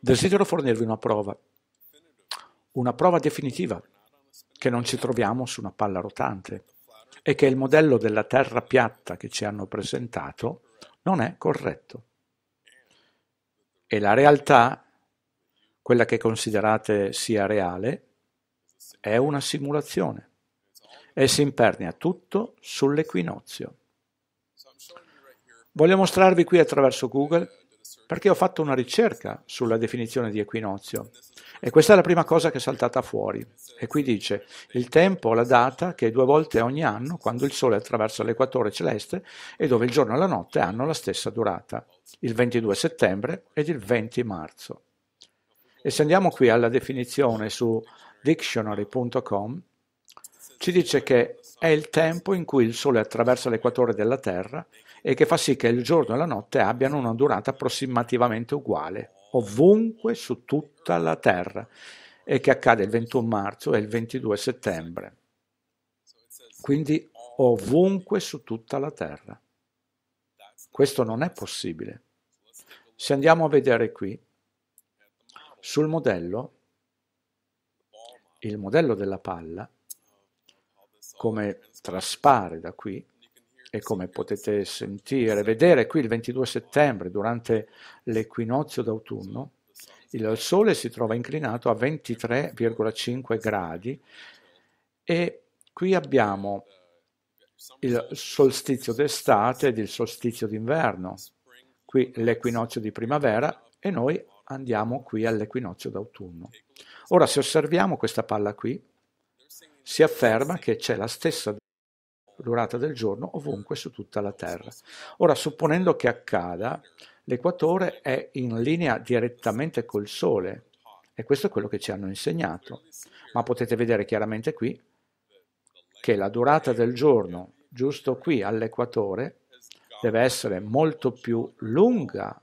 Desidero fornirvi una prova, una prova definitiva che non ci troviamo su una palla rotante e che il modello della terra piatta che ci hanno presentato non è corretto. E la realtà, quella che considerate sia reale, è una simulazione e si impernia tutto sull'equinozio. Voglio mostrarvi qui attraverso Google perché ho fatto una ricerca sulla definizione di equinozio e questa è la prima cosa che è saltata fuori. E qui dice il tempo, la data che è due volte ogni anno, quando il Sole attraversa l'equatore celeste e dove il giorno e la notte hanno la stessa durata, il 22 settembre ed il 20 marzo. E se andiamo qui alla definizione su dictionary.com, ci dice che è il tempo in cui il Sole attraversa l'equatore della Terra e che fa sì che il giorno e la notte abbiano una durata approssimativamente uguale, ovunque su tutta la Terra, e che accade il 21 marzo e il 22 settembre. Quindi ovunque su tutta la Terra. Questo non è possibile. Se andiamo a vedere qui, sul modello, il modello della palla, come traspare da qui, e come potete sentire, vedere qui il 22 settembre durante l'equinozio d'autunno, il Sole si trova inclinato a 23,5 gradi e qui abbiamo il solstizio d'estate ed il solstizio d'inverno, qui l'equinozio di primavera e noi andiamo qui all'equinozio d'autunno. Ora se osserviamo questa palla qui, si afferma che c'è la stessa durata del giorno ovunque su tutta la Terra. Ora, supponendo che accada, l'equatore è in linea direttamente col Sole e questo è quello che ci hanno insegnato. Ma potete vedere chiaramente qui che la durata del giorno giusto qui all'equatore deve essere molto più lunga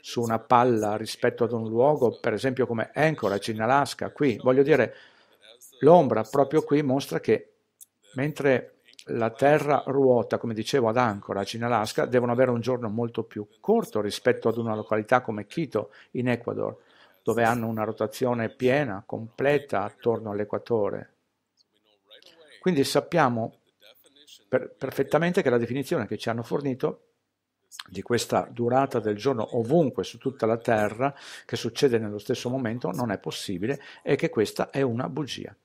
su una palla rispetto ad un luogo, per esempio come Anchorage in Alaska, qui, voglio dire, l'ombra proprio qui mostra che mentre la Terra ruota, come dicevo, ad Anchorage in Alaska, devono avere un giorno molto più corto rispetto ad una località come Quito in Ecuador, dove hanno una rotazione piena, completa attorno all'equatore. Quindi sappiamo per, perfettamente che la definizione che ci hanno fornito di questa durata del giorno ovunque su tutta la Terra, che succede nello stesso momento, non è possibile e che questa è una bugia.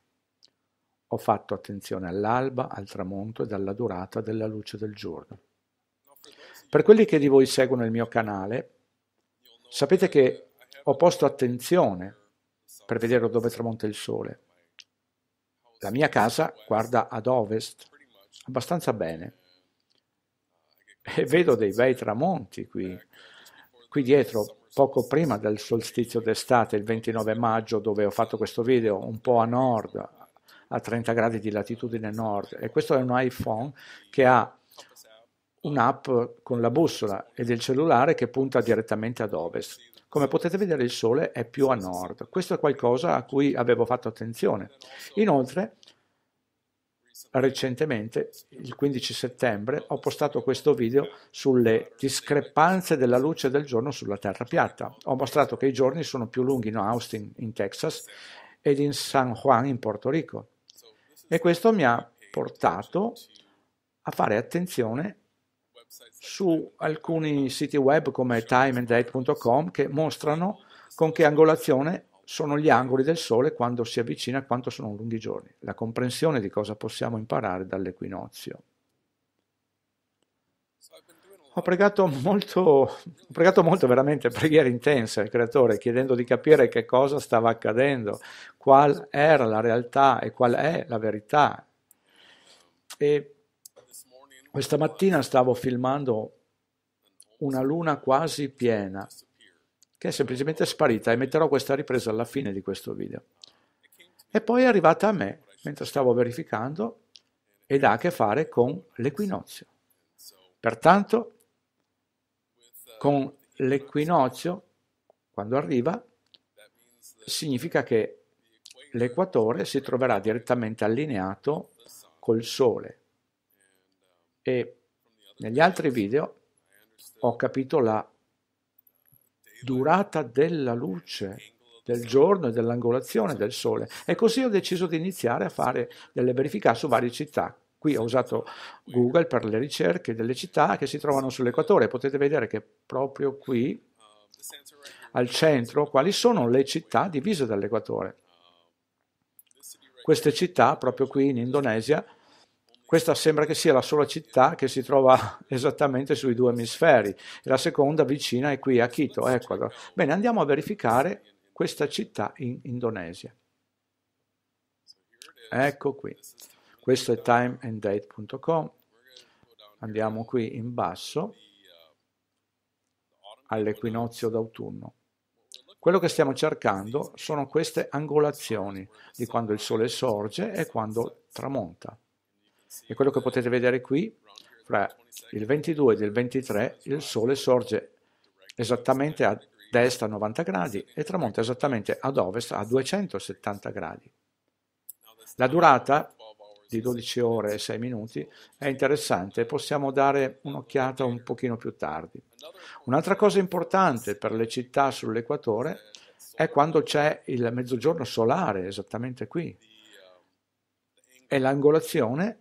Ho fatto attenzione all'alba, al tramonto ed alla durata della luce del giorno. Per quelli che di voi seguono il mio canale, sapete che ho posto attenzione per vedere dove tramonta il sole. La mia casa guarda ad ovest abbastanza bene e vedo dei bei tramonti qui, qui dietro, poco prima del solstizio d'estate, il 29 maggio, dove ho fatto questo video, un po' a nord, a 30 gradi di latitudine nord e questo è un iPhone che ha un'app con la bussola e del cellulare che punta direttamente ad ovest. Come potete vedere il sole è più a nord, questo è qualcosa a cui avevo fatto attenzione. Inoltre, recentemente, il 15 settembre, ho postato questo video sulle discrepanze della luce del giorno sulla terra piatta. Ho mostrato che i giorni sono più lunghi in Austin, in Texas, ed in San Juan, in Porto Rico. E questo mi ha portato a fare attenzione su alcuni siti web come timeanddate.com che mostrano con che angolazione sono gli angoli del Sole quando si avvicina a quanto sono lunghi i giorni, la comprensione di cosa possiamo imparare dall'equinozio ho pregato molto, ho pregato molto veramente preghiera intensa al creatore, chiedendo di capire che cosa stava accadendo, qual era la realtà e qual è la verità. E questa mattina stavo filmando una luna quasi piena, che è semplicemente sparita e metterò questa ripresa alla fine di questo video. E poi è arrivata a me, mentre stavo verificando, ed ha a che fare con l'equinozio. Pertanto con l'equinozio, quando arriva, significa che l'equatore si troverà direttamente allineato col Sole. E negli altri video ho capito la durata della luce del giorno e dell'angolazione del Sole. E così ho deciso di iniziare a fare delle verifiche su varie città Qui ho usato Google per le ricerche delle città che si trovano sull'equatore. Potete vedere che proprio qui, al centro, quali sono le città divise dall'equatore. Queste città, proprio qui in Indonesia, questa sembra che sia la sola città che si trova esattamente sui due emisferi. La seconda vicina è qui a Quito, Ecuador. Bene, andiamo a verificare questa città in Indonesia. Ecco qui. Questo è timeanddate.com. Andiamo qui in basso all'equinozio d'autunno. Quello che stiamo cercando sono queste angolazioni di quando il sole sorge e quando tramonta. E quello che potete vedere qui, fra il 22 e il 23, il sole sorge esattamente a destra a 90 gradi e tramonta esattamente ad ovest a 270 gradi. La durata di 12 ore e 6 minuti è interessante possiamo dare un'occhiata un pochino più tardi. Un'altra cosa importante per le città sull'equatore è quando c'è il mezzogiorno solare, esattamente qui, e l'angolazione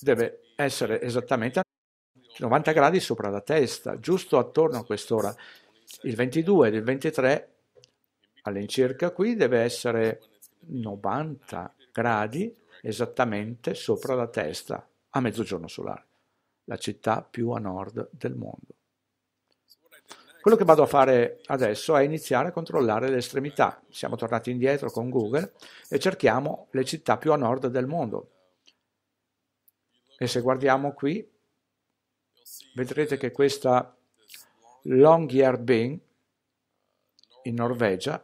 deve essere esattamente a 90 gradi sopra la testa, giusto attorno a quest'ora. Il 22 ed il 23 all'incirca qui deve essere 90 gradi esattamente sopra la testa, a mezzogiorno solare, la città più a nord del mondo. Quello che vado a fare adesso è iniziare a controllare le estremità. Siamo tornati indietro con Google e cerchiamo le città più a nord del mondo. E se guardiamo qui, vedrete che questa Longyearbyen in Norvegia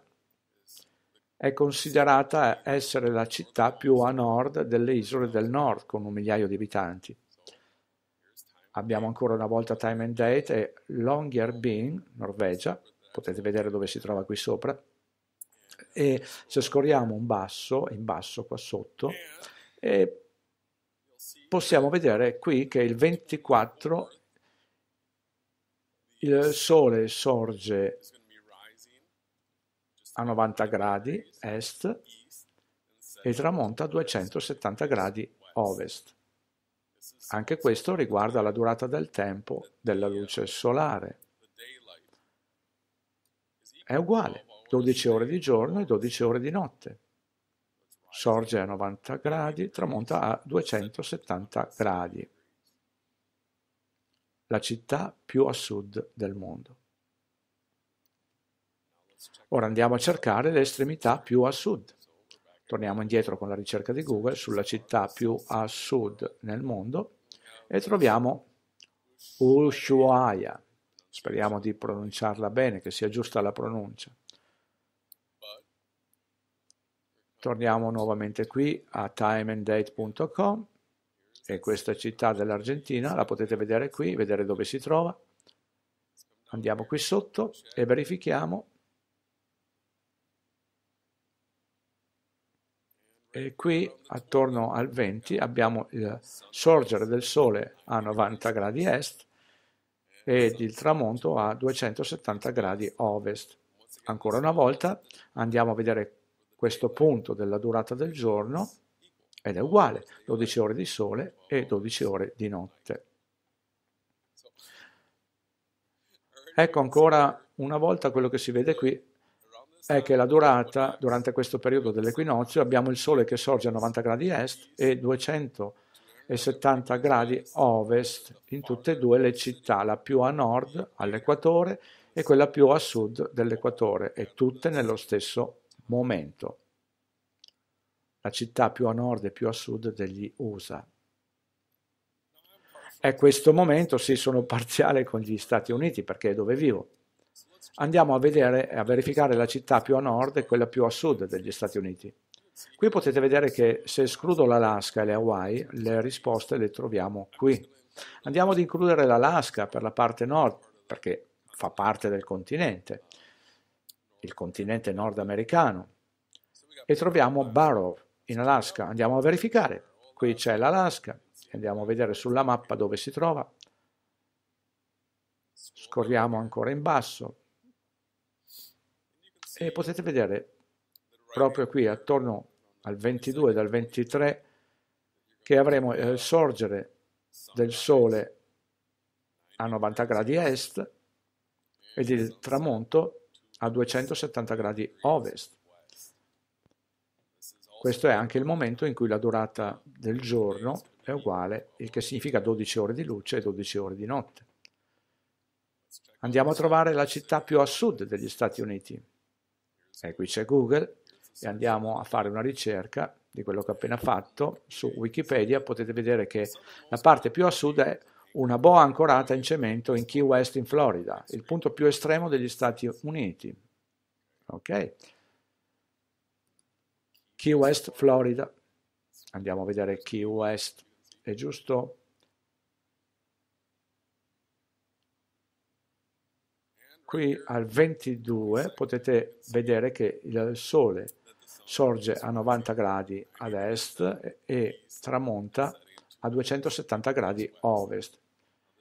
è considerata essere la città più a nord delle isole del Nord, con un migliaio di abitanti. Abbiamo ancora una volta Time and Date e Longyearbyen, Norvegia, potete vedere dove si trova qui sopra, e se scorriamo un basso, in basso qua sotto, e possiamo vedere qui che il 24 il sole sorge a 90 gradi est e tramonta a 270 gradi ovest. Anche questo riguarda la durata del tempo della luce solare. È uguale, 12 ore di giorno e 12 ore di notte. Sorge a 90 gradi, tramonta a 270 gradi. La città più a sud del mondo. Ora andiamo a cercare le estremità più a sud. Torniamo indietro con la ricerca di Google sulla città più a sud nel mondo e troviamo Ushuaia. Speriamo di pronunciarla bene, che sia giusta la pronuncia. Torniamo nuovamente qui a timeanddate.com e questa città dell'Argentina la potete vedere qui, vedere dove si trova. Andiamo qui sotto e verifichiamo E qui attorno al 20 abbiamo il sorgere del sole a 90 gradi est ed il tramonto a 270 gradi ovest. Ancora una volta andiamo a vedere questo punto della durata del giorno ed è uguale, 12 ore di sole e 12 ore di notte. Ecco ancora una volta quello che si vede qui è che la durata, durante questo periodo dell'equinozio, abbiamo il Sole che sorge a 90 gradi est e 270 gradi ovest in tutte e due le città, la più a nord all'equatore e quella più a sud dell'equatore, e tutte nello stesso momento. La città più a nord e più a sud degli USA. È questo momento, sì, sono parziale con gli Stati Uniti perché è dove vivo Andiamo a, vedere, e a verificare la città più a nord e quella più a sud degli Stati Uniti. Qui potete vedere che se escludo l'Alaska e le Hawaii, le risposte le troviamo qui. Andiamo ad includere l'Alaska per la parte nord, perché fa parte del continente, il continente nordamericano, e troviamo Barrow in Alaska. Andiamo a verificare. Qui c'è l'Alaska, andiamo a vedere sulla mappa dove si trova. Scorriamo ancora in basso, e potete vedere proprio qui attorno al 22 e dal 23 che avremo eh, il sorgere del sole a 90 gradi est ed il tramonto a 270 gradi ovest. Questo è anche il momento in cui la durata del giorno è uguale, il che significa 12 ore di luce e 12 ore di notte. Andiamo a trovare la città più a sud degli Stati Uniti, eh, qui c'è Google, e andiamo a fare una ricerca di quello che ho appena fatto su Wikipedia, potete vedere che la parte più a sud è una boa ancorata in cemento in Key West in Florida, il punto più estremo degli Stati Uniti. Ok? Key West, Florida. Andiamo a vedere Key West, è giusto? Qui al 22 potete vedere che il Sole sorge a 90 gradi ad est e tramonta a 270 gradi ovest.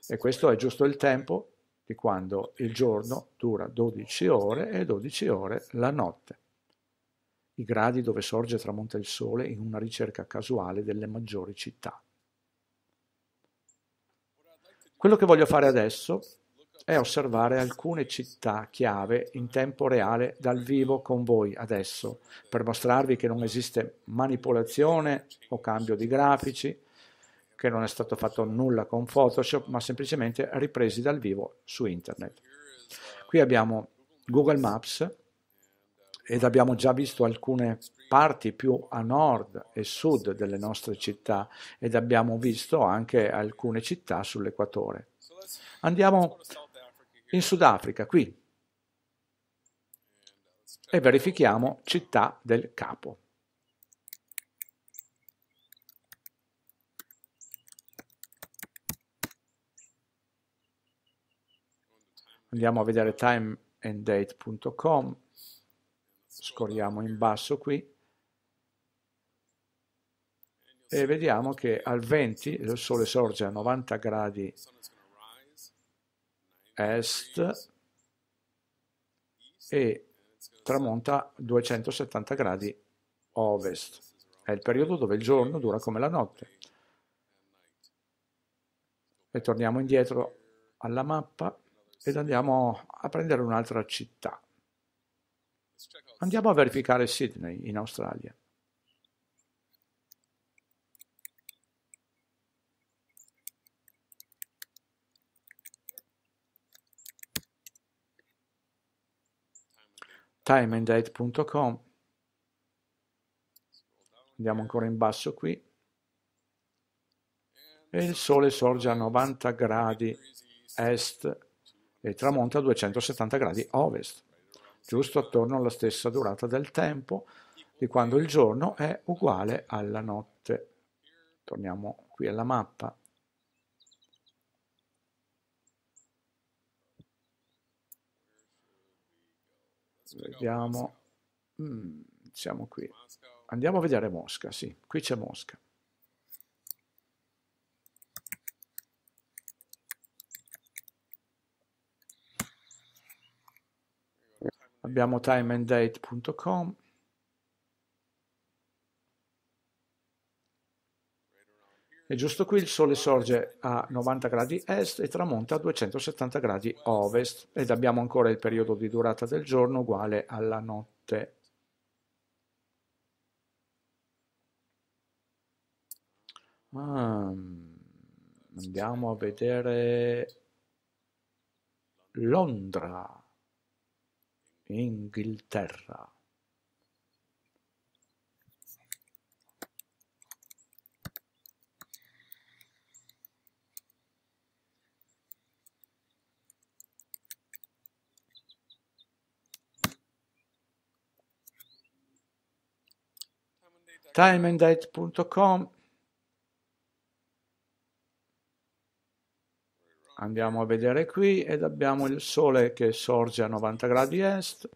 E questo è giusto il tempo di quando il giorno dura 12 ore e 12 ore la notte. I gradi dove sorge e tramonta il sole in una ricerca casuale delle maggiori città. Quello che voglio fare adesso è osservare alcune città chiave in tempo reale dal vivo con voi adesso, per mostrarvi che non esiste manipolazione o cambio di grafici, che non è stato fatto nulla con Photoshop, ma semplicemente ripresi dal vivo su internet. Qui abbiamo Google Maps ed abbiamo già visto alcune parti più a nord e sud delle nostre città ed abbiamo visto anche alcune città sull'equatore. Andiamo in Sudafrica, qui. E verifichiamo città del capo. Andiamo a vedere timeanddate.com, scorriamo in basso qui e vediamo che al 20 il sole sorge a 90 gradi est e tramonta 270 gradi ovest. È il periodo dove il giorno dura come la notte. E torniamo indietro alla mappa ed andiamo a prendere un'altra città. Andiamo a verificare Sydney in Australia. timeanddate.com andiamo ancora in basso qui e il sole sorge a 90 gradi est e tramonta a 270 gradi ovest giusto attorno alla stessa durata del tempo di quando il giorno è uguale alla notte torniamo qui alla mappa Vediamo. Mm, siamo qui. Andiamo a vedere Mosca, sì, qui c'è Mosca. Abbiamo timeanddate.com. E giusto qui il Sole sorge a 90 gradi est e tramonta a 270 gradi ovest ed abbiamo ancora il periodo di durata del giorno uguale alla notte. Ah, andiamo a vedere Londra, Inghilterra. timeanddate.com andiamo a vedere qui ed abbiamo il sole che sorge a 90 gradi est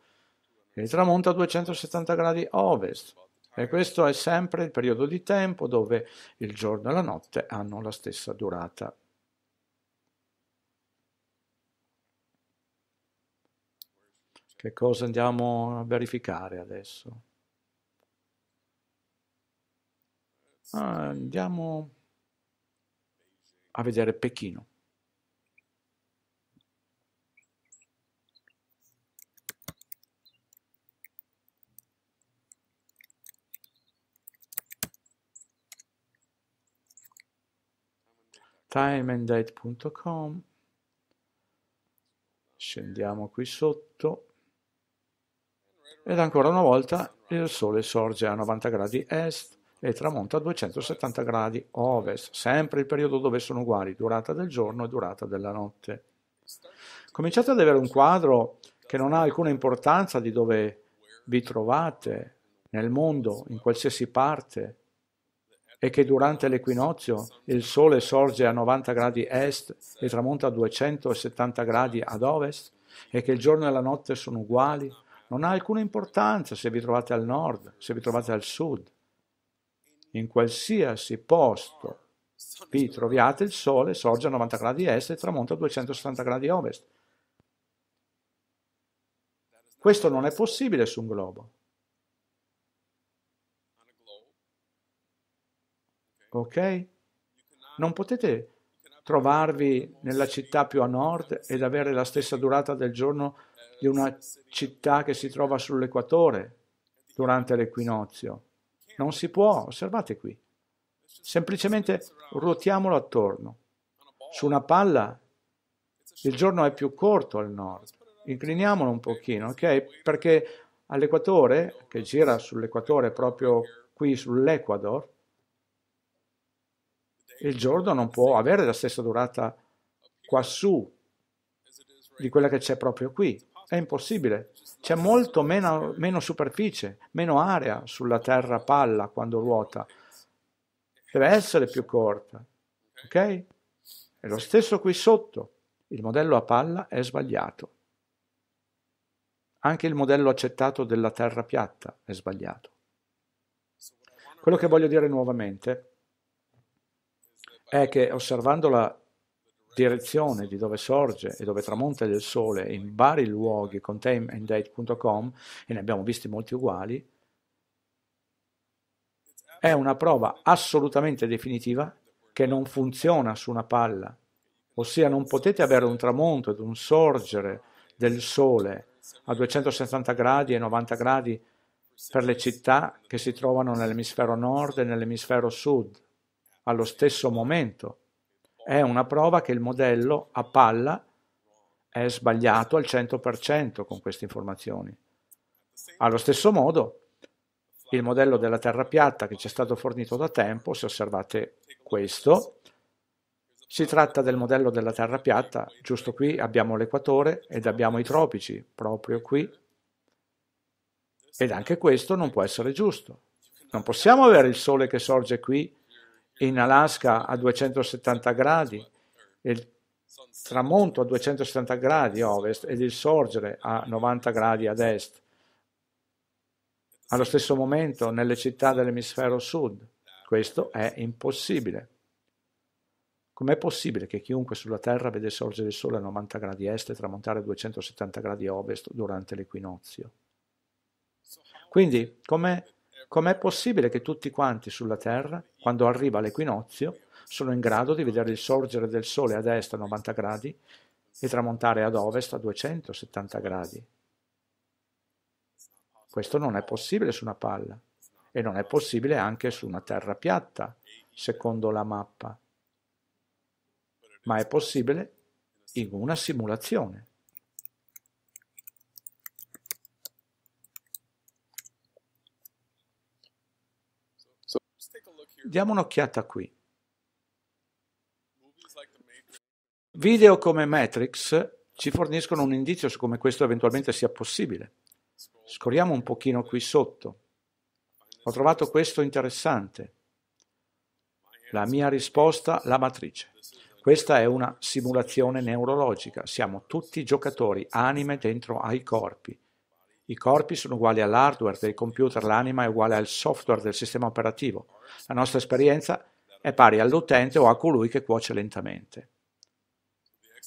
e tramonta a 270 gradi ovest e questo è sempre il periodo di tempo dove il giorno e la notte hanno la stessa durata. Che cosa andiamo a verificare adesso? andiamo a vedere Pechino. timeanddate.com scendiamo qui sotto ed ancora una volta il sole sorge a 90 gradi est e tramonta a 270 gradi ovest, sempre il periodo dove sono uguali, durata del giorno e durata della notte. Cominciate ad avere un quadro che non ha alcuna importanza di dove vi trovate nel mondo, in qualsiasi parte, e che durante l'equinozio il sole sorge a 90 gradi est e tramonta a 270 gradi ad ovest, e che il giorno e la notte sono uguali, non ha alcuna importanza se vi trovate al nord, se vi trovate al sud in qualsiasi posto vi troviate, il sole sorge a 90 gradi est e tramonta a 260 gradi ovest. Questo non è possibile su un globo. Ok? Non potete trovarvi nella città più a nord ed avere la stessa durata del giorno di una città che si trova sull'equatore durante l'equinozio. Non si può, osservate qui. Semplicemente ruotiamolo attorno. Su una palla il giorno è più corto al nord. Incliniamolo un pochino, ok? Perché all'equatore, che gira sull'equatore proprio qui sull'Equador, il giorno non può avere la stessa durata quassù di quella che c'è proprio qui. È impossibile. C'è molto meno, meno superficie, meno area sulla terra palla quando ruota. Deve essere più corta. Ok? E lo stesso qui sotto. Il modello a palla è sbagliato. Anche il modello accettato della terra piatta è sbagliato. Quello che voglio dire nuovamente è che osservando la direzione di dove sorge e dove tramonta il sole in vari luoghi con timeanddate.com, e ne abbiamo visti molti uguali, è una prova assolutamente definitiva che non funziona su una palla, ossia non potete avere un tramonto ed un sorgere del sole a 260 gradi e 90 gradi per le città che si trovano nell'emisfero nord e nell'emisfero sud allo stesso momento è una prova che il modello a palla è sbagliato al 100% con queste informazioni. Allo stesso modo, il modello della Terra piatta che ci è stato fornito da tempo, se osservate questo, si tratta del modello della Terra piatta, giusto qui abbiamo l'equatore ed abbiamo i tropici, proprio qui. Ed anche questo non può essere giusto. Non possiamo avere il Sole che sorge qui in Alaska a 270 gradi, il tramonto a 270 gradi ovest ed il sorgere a 90 gradi ad est. Allo stesso momento nelle città dell'emisfero sud. Questo è impossibile. Com'è possibile che chiunque sulla Terra vede sorgere il Sole a 90 gradi est e tramontare a 270 gradi ovest durante l'equinozio? Quindi, com'è Com'è possibile che tutti quanti sulla Terra, quando arriva l'equinozio, sono in grado di vedere il sorgere del Sole a destra a 90 gradi e tramontare ad ovest a 270 gradi? Questo non è possibile su una palla e non è possibile anche su una terra piatta, secondo la mappa, ma è possibile in una simulazione. Diamo un'occhiata qui. Video come Matrix ci forniscono un indizio su come questo eventualmente sia possibile. Scorriamo un pochino qui sotto. Ho trovato questo interessante. La mia risposta, la matrice. Questa è una simulazione neurologica. Siamo tutti giocatori, anime dentro ai corpi. I corpi sono uguali all'hardware dei computer, l'anima è uguale al software del sistema operativo. La nostra esperienza è pari all'utente o a colui che cuoce lentamente.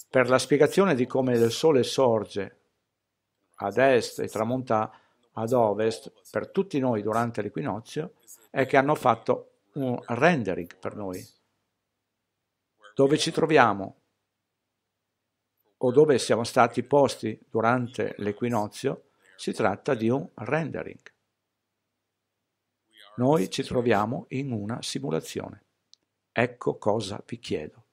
Per la spiegazione di come il sole sorge ad est e tramonta ad ovest per tutti noi durante l'equinozio è che hanno fatto un rendering per noi. Dove ci troviamo o dove siamo stati posti durante l'equinozio si tratta di un rendering. Noi ci certo. troviamo in una simulazione. Ecco cosa vi chiedo.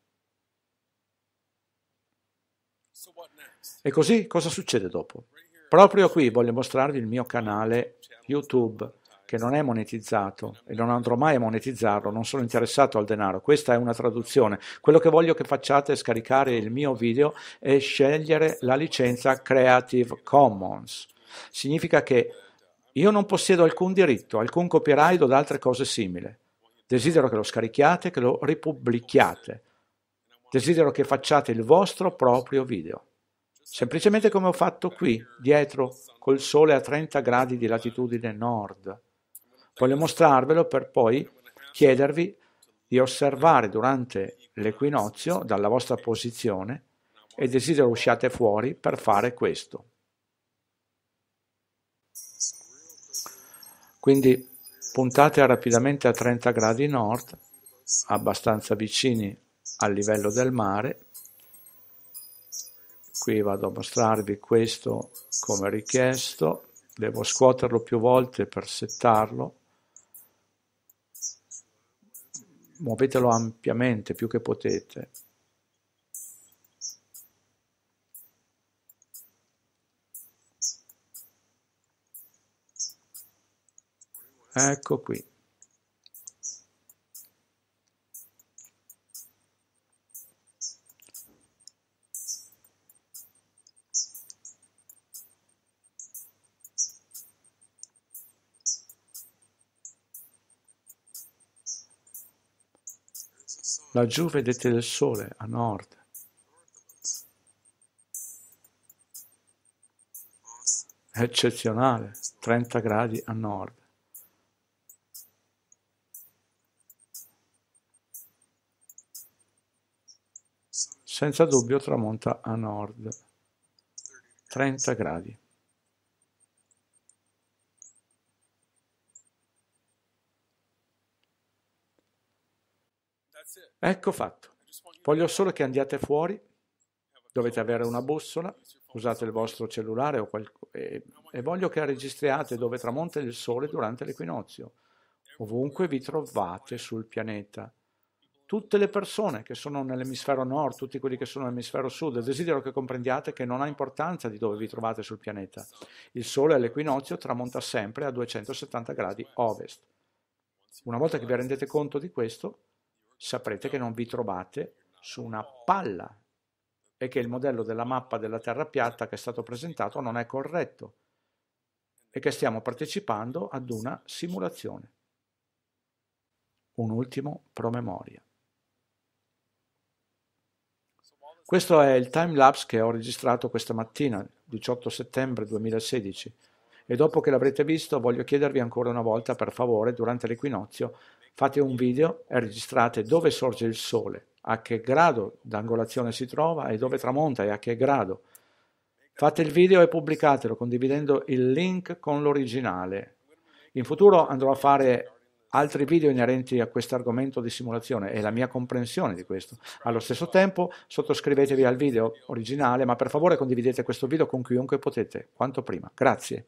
E così cosa succede dopo? Proprio qui voglio mostrarvi il mio canale YouTube che non è monetizzato e non andrò mai a monetizzarlo, non sono interessato al denaro, questa è una traduzione. Quello che voglio che facciate è scaricare il mio video e scegliere la licenza Creative Commons. Significa che io non possiedo alcun diritto, alcun copyright o altre cose simili. Desidero che lo scarichiate, che lo ripubblichiate. Desidero che facciate il vostro proprio video. Semplicemente come ho fatto qui, dietro, col sole a 30 gradi di latitudine nord. Voglio mostrarvelo per poi chiedervi di osservare durante l'equinozio dalla vostra posizione e desidero usciate fuori per fare questo. Quindi puntate rapidamente a 30 gradi nord, abbastanza vicini al livello del mare. Qui vado a mostrarvi questo come richiesto, devo scuoterlo più volte per settarlo. Muovetelo ampiamente più che potete. Ecco qui. Laggiù vedete il sole a nord. Eccezionale, 30 gradi a nord. Senza dubbio tramonta a nord, 30 gradi. Ecco fatto. Voglio solo che andiate fuori, dovete avere una bussola, usate il vostro cellulare o qualco, e, e voglio che registriate dove tramonta il sole durante l'equinozio, ovunque vi trovate sul pianeta tutte le persone che sono nell'emisfero nord, tutti quelli che sono nell'emisfero sud, desidero che comprendiate che non ha importanza di dove vi trovate sul pianeta. Il Sole all'equinozio tramonta sempre a 270 gradi ovest. Una volta che vi rendete conto di questo, saprete che non vi trovate su una palla e che il modello della mappa della Terra piatta che è stato presentato non è corretto e che stiamo partecipando ad una simulazione. Un ultimo promemoria. Questo è il time lapse che ho registrato questa mattina, 18 settembre 2016, e dopo che l'avrete visto voglio chiedervi ancora una volta, per favore, durante l'equinozio, fate un video e registrate dove sorge il sole, a che grado d'angolazione si trova e dove tramonta e a che grado. Fate il video e pubblicatelo condividendo il link con l'originale. In futuro andrò a fare altri video inerenti a questo argomento di simulazione e la mia comprensione di questo. Allo stesso tempo sottoscrivetevi al video originale, ma per favore condividete questo video con chiunque potete, quanto prima. Grazie.